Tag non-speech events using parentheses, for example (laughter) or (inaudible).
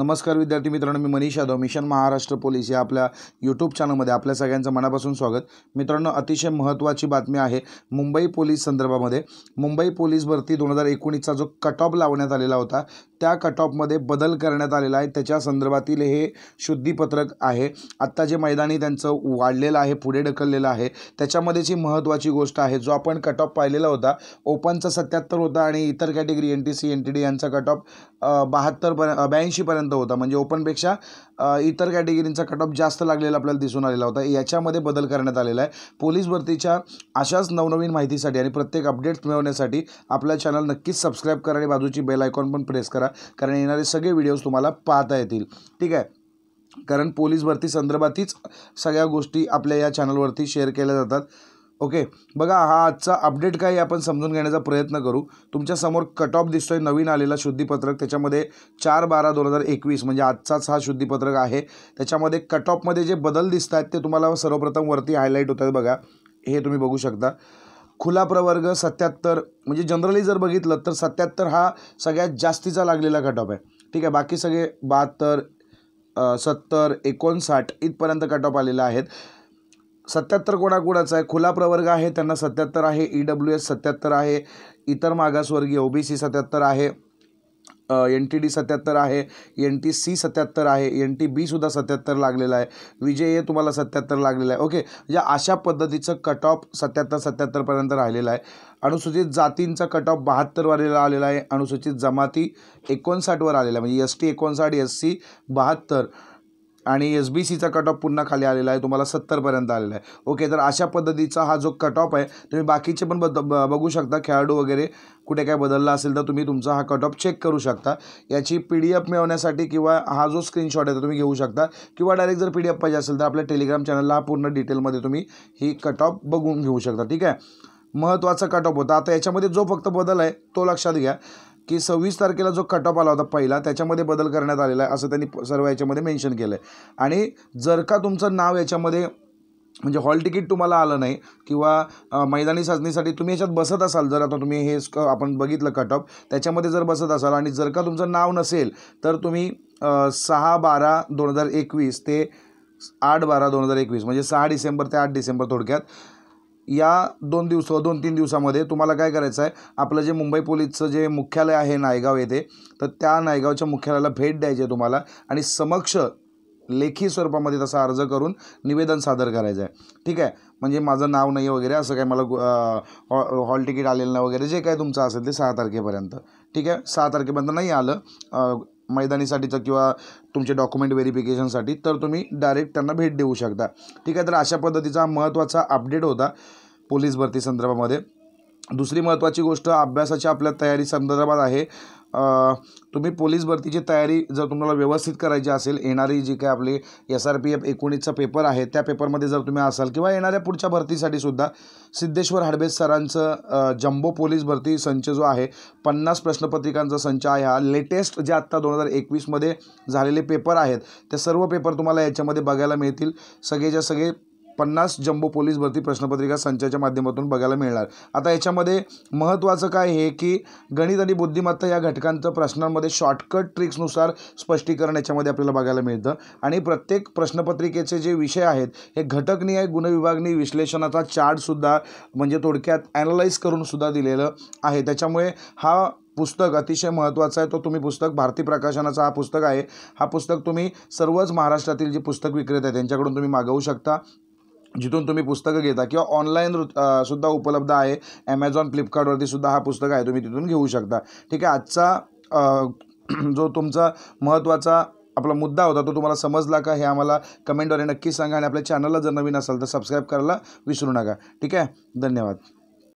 नमस्कार विद्यार्थी मित्रांनो मी मनीष यादव मिशन महाराष्ट्र पोलीस या आपल्या यूट्यूब चॅनलमध्ये आपल्या सगळ्यांचं मनापासून स्वागत मित्रांनो अतिशय महत्त्वाची बातमी आहे मुंबई पोलीस संदर्भामध्ये मुंबई पोलीस भरती दोन हजार एकोणीसचा जो कट ऑफ लावण्यात आलेला होता त्या कट ऑफमध्ये बदल करण्यात आलेला आहे त्याच्या संदर्भातील हे शुद्धीपत्रक आहे आत्ता जे मैदानी त्यांचं वाढलेलं आहे पुढे ढकललेलं आहे त्याच्यामध्ये जी महत्त्वाची गोष्ट आहे जो आपण कट ऑफ पाहिलेला होता ओपनचा सत्याहत्तर होता आणि इतर category N T C N T D यांचा कट ऑफ बहात्तर पर्यंत ब्याऐंशीपर्यंत होता म्हणजे ओपनपेक्षा इतर कॅटेगरींचा कट ऑफ जास्त लागलेला आपल्याला दिसून आलेला होता याच्यामध्ये बदल करण्यात आलेला आहे पोलीस भरतीच्या अशाच नवनवीन माहितीसाठी आणि प्रत्येक अपडेट्स मिळवण्यासाठी आपला चॅनल नक्कीच सबस्क्राईब करा आणि बाजूची बेल आयकॉन पण प्रेस करा कारण येणारे सगळे व्हिडिओज तुम्हाला पाहता येतील ठीक आहे कारण पोलीस भरती संदर्भातच सगळ्या गोष्टी आपल्या या चॅनलवरती शेअर केल्या जातात ओके बघा हा आजचा अपडेट काय आपण समजून घेण्याचा प्रयत्न करू तुमच्यासमोर कट ऑफ दिसतोय नवीन आलेला शुद्धीपत्रक त्याच्यामध्ये चार बारा दोन हजार एकवीस म्हणजे आजचाच हा शुद्धीपत्रक आहे त्याच्यामध्ये कट ऑफमध्ये जे बदल दिसत आहेत ते तुम्हाला सर्वप्रथम वरती हायलाईट होतात बघा हे तुम्ही बघू शकता खुला प्रवर्ग सत्याहत्तर म्हणजे जनरली जर बघितलं तर सत्याहत्तर हा सगळ्यात जास्तीचा लागलेला कट ऑफ आहे ठीक आहे बाकी सगळे बहात्तर सत्तर एकोणसाठ इथपर्यंत कट ऑफ आलेला आहेत सत्याहत्तर कोणा आहे खुला प्रवर्ग आहे त्यांना सत्याहत्तर आहे ई डब्ल्यू एस सत्याहत्तर आहे इतर मागासवर्गीय ओ बी सी सत्याहत्तर आहे एन टी डी सत्याहत्तर आहे एन टी सी सत्याहत्तर आहे एन टी बीसुद्धा सत्याहत्तर लागलेला आहे विजय ए तुम्हाला सत्याहत्तर लागलेला आहे ओके म्हणजे अशा पद्धतीचं कट ऑफ सत्याहत्तर सत्याहत्तरपर्यंत राहिलेलं आहे अनुसूचित जातींचा कट ऑफ बहात्तरवर आलेला आहे अनुसूचित जमाती एकोणसाठवर आलेला आहे म्हणजे एस टी एकोणसाठ एस सी बहात्तर आणि एस बी सीचा कट ऑफ पुन्हा खाली आलेला आहे तुम्हाला सत्तरपर्यंत आलेला आहे ओके तर अशा पद्धतीचा हा जो कट ऑफ आहे तुम्ही बाकीचे पण बद बघू शकता खेळाडू वगैरे कुठे काय बदलला असेल तर तुम्ही तुमचा हा कट ऑफ चेक करू शकता याची पी डी एफ मिळवण्यासाठी किंवा हा जो स्क्रीनशॉट आहे तो तुम्ही घेऊ शकता किंवा डायरेक्ट जर पी डी एफ पाहिजे असेल तर आपल्या टेलिग्राम चॅनलला हा पूर्ण डिटेलमध्ये तुम्ही ही कट ऑफ बघून घेऊ शकता ठीक आहे महत्त्वाचा कट ऑफ होता आता याच्यामध्ये जो फक्त बदल आहे तो लक्षात घ्या की सव्वीस तारखेला जो कट ऑफ आला होता पहिला त्याच्यामध्ये बदल करण्यात आलेला आहे असं त्यांनी सर्व याच्यामध्ये मेन्शन केलं आहे आणि जर का तुमचं नाव याच्यामध्ये म्हणजे हॉल तिकीट तुम्हाला आलं नाही किंवा मैदानी साधनेसाठी तुम्ही याच्यात बसत असाल जर आता तुम्ही हे आपण बघितलं कट ऑफ त्याच्यामध्ये जर बसत असाल आणि जर का तुमचं नाव नसेल तर तुम्ही सहा बारा दोन हजार एकवीस ते आठ बारा दोन हजार एकवीस म्हणजे सहा डिसेंबर ते आठ डिसेंबर थोडक्यात या दोन दिवस दोन तीन दिवसामध्ये तुम्हाला काय करायचं आहे आपलं जे मुंबई पोलीसचं जे मुख्यालय आहे नायगाव येथे तर त्या नायगावच्या मुख्यालयाला भेट द्यायची आहे तुम्हाला आणि समक्ष लेखी स्वरूपामध्ये तसा अर्ज करून निवेदन सादर करायचं आहे ठीक आहे म्हणजे माझं नाव नाही वगैरे असं काय मला हॉल तिकीट आलेलं नाही वगैरे जे काय तुमचं असेल ते सहा तारखेपर्यंत ठीक आहे सहा तारखेपर्यंत नाही आलं मैदानीसाठीचं किंवा तुमचे डॉक्युमेंट व्हेरिफिकेशनसाठी तर तुम्ही डायरेक्ट त्यांना भेट देऊ शकता ठीक आहे तर अशा पद्धतीचा महत्त्वाचा अपडेट होता पोलीस भरती संदर्भामध्ये दुसरी महत्त्वाची गोष्ट अभ्यासाच्या आपल्या तयारी संदर्भात आहे तुम्ही पोलीस भरतीची तयारी जर तुम्हाला व्यवस्थित करायची असेल येणारी जी काय आपली एस आर पी एफ एकोणीसचा पेपर आहे त्या पेपरमध्ये जर तुम्ही असाल किंवा येणाऱ्या पुढच्या भरतीसाठी सुद्धा सिद्धेश्वर हडबे सरांचं जम्बो पोलीस भरती संच जो आहे पन्नास प्रश्नपत्रिकांचा संच आहे हा लेटेस्ट जे आत्ता दोन हजार एकवीसमध्ये झालेले पेपर आहेत ते सर्व पेपर तुम्हाला याच्यामध्ये बघायला मिळतील सगळेच्या सगळे पन्नास जम्बो पोलीस भरती प्रश्नपत्रिका संचाच्या माध्यमातून बघायला मिळणार आता याच्यामध्ये महत्त्वाचं काय आहे की गणित आणि बुद्धिमत्ता या घटकांचं प्रश्नांमध्ये शॉर्टकट ट्रिक्सनुसार स्पष्टीकरण याच्यामध्ये आपल्याला बघायला मिळतं आणि प्रत्येक प्रश्नपत्रिकेचे जे विषय आहेत हे आहे गुणविभागणी विश्लेषणाचा चार्टसुद्धा म्हणजे थोडक्यात ॲनालाइज करूनसुद्धा दिलेलं आहे त्याच्यामुळे हा पुस्तक अतिशय महत्त्वाचा आहे तो तुम्ही पुस्तक भारती प्रकाशनाचा हा पुस्तक आहे हा पुस्तक तुम्ही सर्वच महाराष्ट्रातील जे पुस्तक विक्रेते आहेत त्यांच्याकडून तुम्ही मागवू शकता जिथून तुम्ही पुस्तकं घेता किंवा ऑनलाईन सुद्धा उपलब्ध आहे ॲमेझॉन फ्लिपकार्टवरती सुद्धा हा पुस्तक आहे तुम्ही तिथून घेऊ शकता ठीक आहे आजचा (clears throat) जो तुमचा महत्त्वाचा आपला मुद्दा होता तो तुम्हाला समजला का हे आम्हाला कमेंटद्वारे नक्की सांगा आणि आपल्या चॅनलला जर नवीन असाल तर सबस्क्राईब करायला विसरू नका ठीक आहे धन्यवाद